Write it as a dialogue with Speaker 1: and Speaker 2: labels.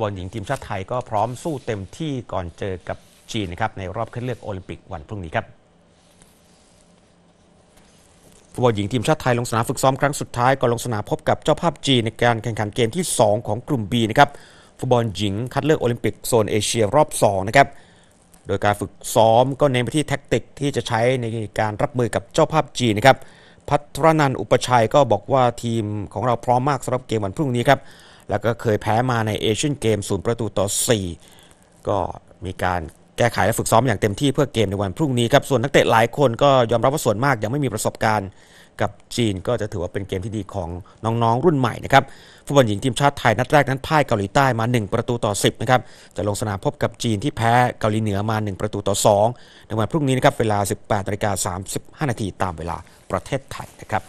Speaker 1: บอลหญิงทีมชาติไทยก็พร้อมสู้เต็มที่ก่อนเจอกับจีนนะครับในรอบคัดเลือกโอลิมปิกวันพรุ่งนี้ครับ ฟุตบอลหญิงทีมชาติไทยลงสนามฝึกซ้อมครั้งสุดท้ายก่อนลงสนามพบกับเจ้าภาพจีนในการแข่งขันเกมที่ 2 ของกลุ่ม B นะครับ ฟุตบอลหญิงคัดเลือกโอลิมปิกโซนเอเชียรอบ2นะครับ โดยการฝึกซ้อมก็เน้นไปที่แท็กติกที่จะใช้ในการรับมือกับเจ้าภาพจีนนะครับพัทรนันอุปชัยก็บอกว่าทีมของเราพร้อมมากสำหรับเกมวันพรุ่งนี้ครับแล้วก็เคยแพ้มาในเอเชียนเกมศูนย์ประตูต่อ 4 ก็มีการแก้ไขและฝึกซ้อมอย่างเต็มที่เพื่อเกมในวันพรุ่งนี้ครับ ส่วนนักเตะหลายคนก็ยอมรับว่าส่วนมากยังไม่มีประสบการณ์กับจีนก็จะถือว่าเป็นเกมที่ดีของน้องๆ รุ่นใหม่นะครับฟุตบอลหญิงทีมชาติไทยนัดแรกนั้นพ่ายเกาหลีใต้มา 1 ประตูต่อ 10 นะครับ จะลงสนามพบกับจีนที่แพ้เกาหลีเหนือมา 1 ประตูต่อ 2 ในวันพรุ่งนี้นะครับ เวลา 18 35นาทีตามเวลาประเทศไทยนะครับ